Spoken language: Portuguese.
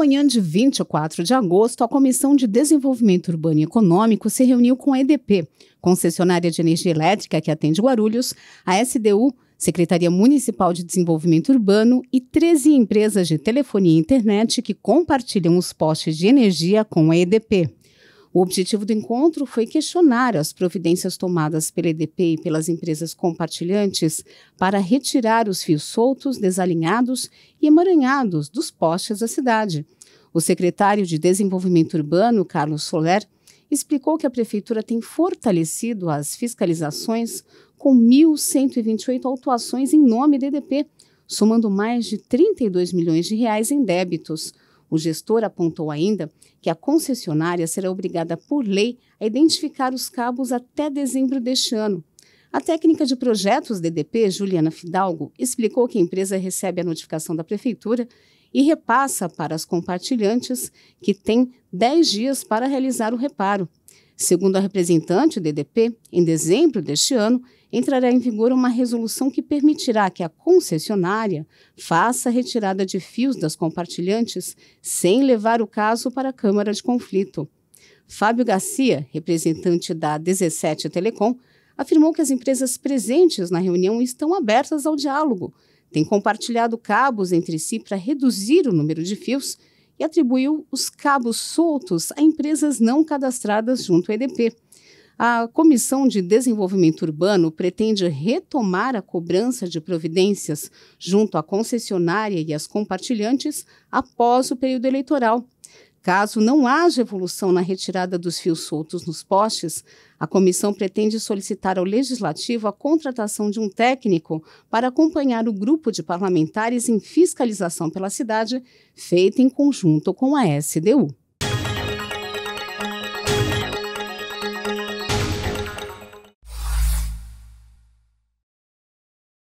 manhã de 24 de agosto, a Comissão de Desenvolvimento Urbano e Econômico se reuniu com a EDP, concessionária de energia elétrica que atende Guarulhos, a SDU, Secretaria Municipal de Desenvolvimento Urbano e 13 empresas de telefonia e internet que compartilham os postes de energia com a EDP. O objetivo do encontro foi questionar as providências tomadas pela EDP e pelas empresas compartilhantes para retirar os fios soltos, desalinhados e emaranhados dos postes da cidade. O secretário de Desenvolvimento Urbano, Carlos Soler, explicou que a prefeitura tem fortalecido as fiscalizações com 1.128 autuações em nome da EDP, somando mais de 32 milhões de reais em débitos o gestor apontou ainda que a concessionária será obrigada por lei a identificar os cabos até dezembro deste ano. A técnica de projetos DDP, Juliana Fidalgo, explicou que a empresa recebe a notificação da prefeitura e repassa para as compartilhantes que têm 10 dias para realizar o reparo. Segundo a representante do DDP, em dezembro deste ano, entrará em vigor uma resolução que permitirá que a concessionária faça a retirada de fios das compartilhantes sem levar o caso para a Câmara de Conflito. Fábio Garcia, representante da 17 Telecom, afirmou que as empresas presentes na reunião estão abertas ao diálogo, têm compartilhado cabos entre si para reduzir o número de fios e atribuiu os cabos soltos a empresas não cadastradas junto ao EDP. A Comissão de Desenvolvimento Urbano pretende retomar a cobrança de providências junto à concessionária e às compartilhantes após o período eleitoral, Caso não haja evolução na retirada dos fios soltos nos postes, a comissão pretende solicitar ao legislativo a contratação de um técnico para acompanhar o grupo de parlamentares em fiscalização pela cidade, feita em conjunto com a SDU.